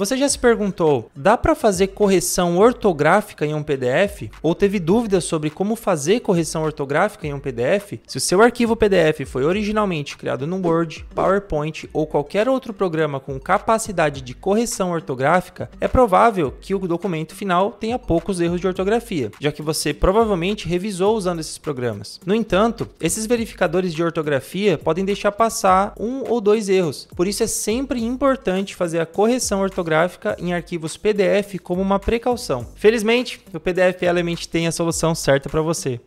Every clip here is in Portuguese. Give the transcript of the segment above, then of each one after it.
Você já se perguntou, dá para fazer correção ortográfica em um PDF? Ou teve dúvidas sobre como fazer correção ortográfica em um PDF? Se o seu arquivo PDF foi originalmente criado no Word, PowerPoint ou qualquer outro programa com capacidade de correção ortográfica, é provável que o documento final tenha poucos erros de ortografia, já que você provavelmente revisou usando esses programas. No entanto, esses verificadores de ortografia podem deixar passar um ou dois erros, por isso é sempre importante fazer a correção ortográfica fotográfica em arquivos PDF como uma precaução. Felizmente, o PDF Element tem a solução certa para você.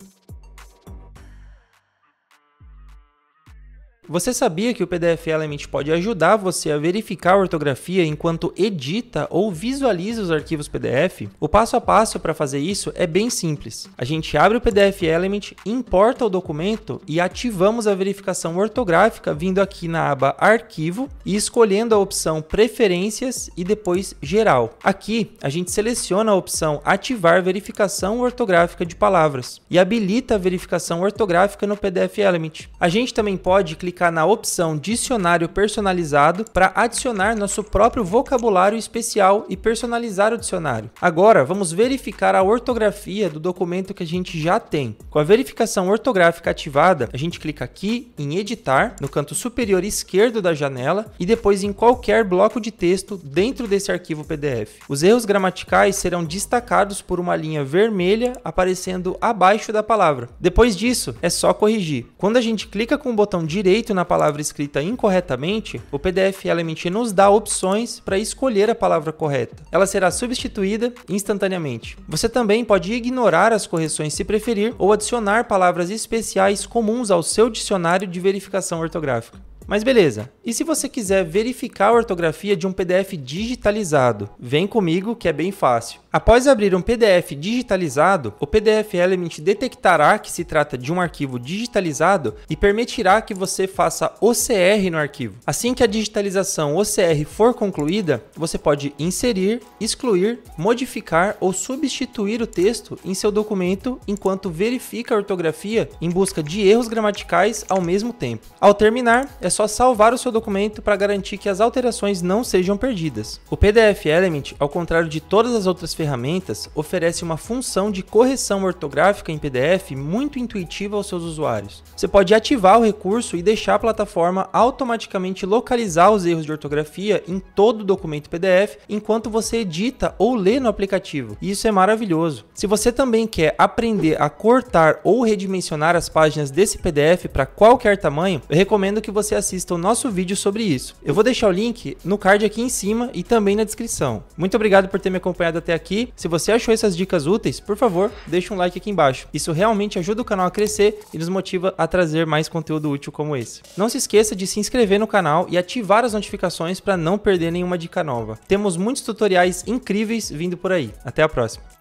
Você sabia que o PDF Element pode ajudar você a verificar a ortografia enquanto edita ou visualiza os arquivos PDF? O passo a passo para fazer isso é bem simples. A gente abre o PDF Element, importa o documento e ativamos a verificação ortográfica vindo aqui na aba Arquivo e escolhendo a opção Preferências e depois Geral. Aqui, a gente seleciona a opção Ativar verificação ortográfica de palavras e habilita a verificação ortográfica no PDF Element. A gente também pode clicar clicar na opção Dicionário Personalizado para adicionar nosso próprio vocabulário especial e personalizar o dicionário. Agora, vamos verificar a ortografia do documento que a gente já tem. Com a verificação ortográfica ativada, a gente clica aqui em Editar, no canto superior esquerdo da janela, e depois em qualquer bloco de texto dentro desse arquivo PDF. Os erros gramaticais serão destacados por uma linha vermelha aparecendo abaixo da palavra. Depois disso, é só corrigir. Quando a gente clica com o botão direito, feito na palavra escrita incorretamente, o PDF Element nos dá opções para escolher a palavra correta. Ela será substituída instantaneamente. Você também pode ignorar as correções se preferir ou adicionar palavras especiais comuns ao seu dicionário de verificação ortográfica. Mas beleza, e se você quiser verificar a ortografia de um PDF digitalizado? Vem comigo que é bem fácil. Após abrir um PDF digitalizado, o PDF Element detectará que se trata de um arquivo digitalizado e permitirá que você faça OCR no arquivo. Assim que a digitalização OCR for concluída, você pode inserir, excluir, modificar ou substituir o texto em seu documento enquanto verifica a ortografia em busca de erros gramaticais ao mesmo tempo. Ao terminar, é só salvar o seu documento para garantir que as alterações não sejam perdidas. O PDF Element, ao contrário de todas as outras ferramentas, oferece uma função de correção ortográfica em PDF muito intuitiva aos seus usuários. Você pode ativar o recurso e deixar a plataforma automaticamente localizar os erros de ortografia em todo o documento PDF enquanto você edita ou lê no aplicativo. E isso é maravilhoso. Se você também quer aprender a cortar ou redimensionar as páginas desse PDF para qualquer tamanho, eu recomendo que você assista o nosso vídeo sobre isso. Eu vou deixar o link no card aqui em cima e também na descrição. Muito obrigado por ter me acompanhado até aqui. Se você achou essas dicas úteis, por favor, deixe um like aqui embaixo. Isso realmente ajuda o canal a crescer e nos motiva a trazer mais conteúdo útil como esse. Não se esqueça de se inscrever no canal e ativar as notificações para não perder nenhuma dica nova. Temos muitos tutoriais incríveis vindo por aí. Até a próxima!